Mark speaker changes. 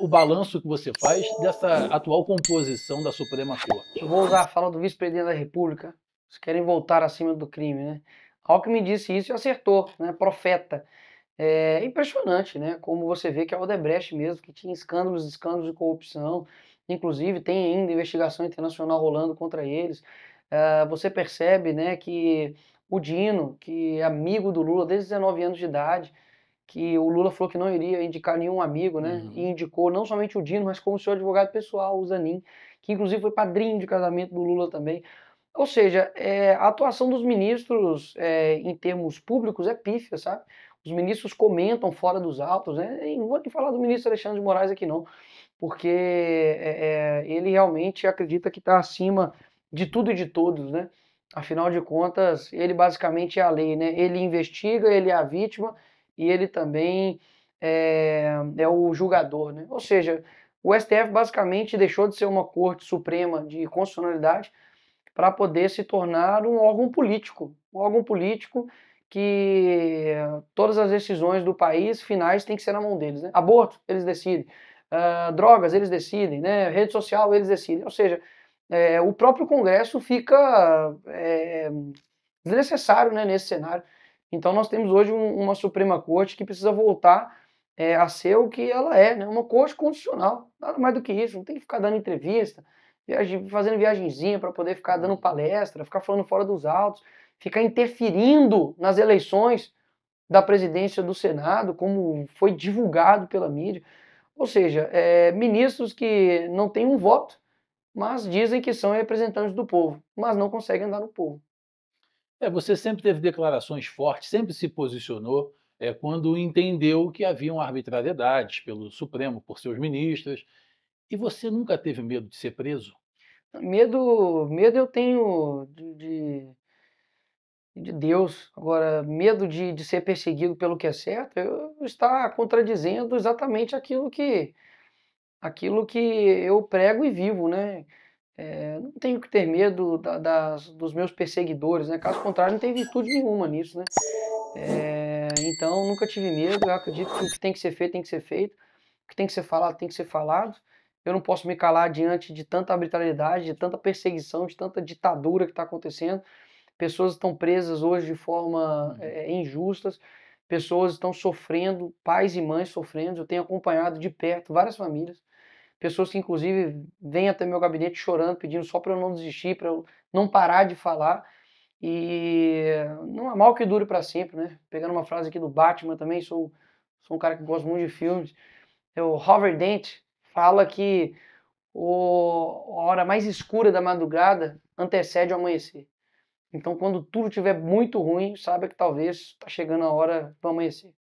Speaker 1: o balanço que você faz dessa atual composição da Suprema Corte? Eu vou usar a fala do vice-presidente da República. Vocês querem voltar acima do crime, né? Alckmin disse isso e acertou, né? Profeta. É impressionante, né? Como você vê que o é Odebrecht mesmo, que tinha escândalos, escândalos de corrupção, inclusive tem ainda investigação internacional rolando contra eles. É, você percebe, né, que o Dino, que é amigo do Lula desde 19 anos de idade, que o Lula falou que não iria indicar nenhum amigo, né? Uhum. E indicou não somente o Dino, mas como seu advogado pessoal, o Zanin, que inclusive foi padrinho de casamento do Lula também. Ou seja, é, a atuação dos ministros é, em termos públicos é pífia, sabe? Os ministros comentam fora dos autos, né? Não vou falar do ministro Alexandre de Moraes aqui não, porque é, é ele realmente acredita que está acima de tudo e de todos, né? Afinal de contas, ele basicamente é a lei, né? Ele investiga, ele é a vítima e ele também é, é o julgador. Né? Ou seja, o STF basicamente deixou de ser uma corte suprema de constitucionalidade para poder se tornar um órgão político, um órgão político que todas as decisões do país finais têm que ser na mão deles. Né? Aborto, eles decidem. Uh, drogas, eles decidem. Né? Rede social, eles decidem. Ou seja, é, o próprio Congresso fica é, desnecessário né, nesse cenário. Então nós temos hoje um, uma Suprema Corte que precisa voltar é, a ser o que ela é, né? uma corte constitucional, nada mais do que isso, não tem que ficar dando entrevista, viagem, fazendo viagenzinha para poder ficar dando palestra, ficar falando fora dos autos, ficar interferindo nas eleições da presidência do Senado, como foi divulgado pela mídia. Ou seja, é, ministros que não têm um voto, mas dizem que são representantes do povo, mas não conseguem andar no povo. É, você sempre teve declarações fortes, sempre se posicionou é, quando entendeu que haviam arbitrariedades pelo Supremo, por seus ministros. E você nunca teve medo de ser preso? Medo, medo eu tenho de, de, de Deus. Agora, medo de, de, ser perseguido pelo que é certo, eu está contradizendo exatamente aquilo que aquilo que eu prego e vivo, né? É, não tenho que ter medo da, das, dos meus perseguidores, né? Caso contrário, não tem virtude nenhuma nisso, né? É, então, nunca tive medo. Eu acredito que o que tem que ser feito, tem que ser feito. O que tem que ser falado, tem que ser falado. Eu não posso me calar diante de tanta arbitrariedade, de tanta perseguição, de tanta ditadura que está acontecendo. Pessoas estão presas hoje de forma uhum. é, injustas. Pessoas estão sofrendo, pais e mães sofrendo. Eu tenho acompanhado de perto várias famílias Pessoas que, inclusive, vêm até meu gabinete chorando, pedindo só para eu não desistir, para eu não parar de falar. E não é mal que dure para sempre, né? Pegando uma frase aqui do Batman também, sou, sou um cara que gosta muito de filmes. É o Robert Dent fala que o, a hora mais escura da madrugada antecede o amanhecer. Então, quando tudo estiver muito ruim, saiba que talvez está chegando a hora do amanhecer.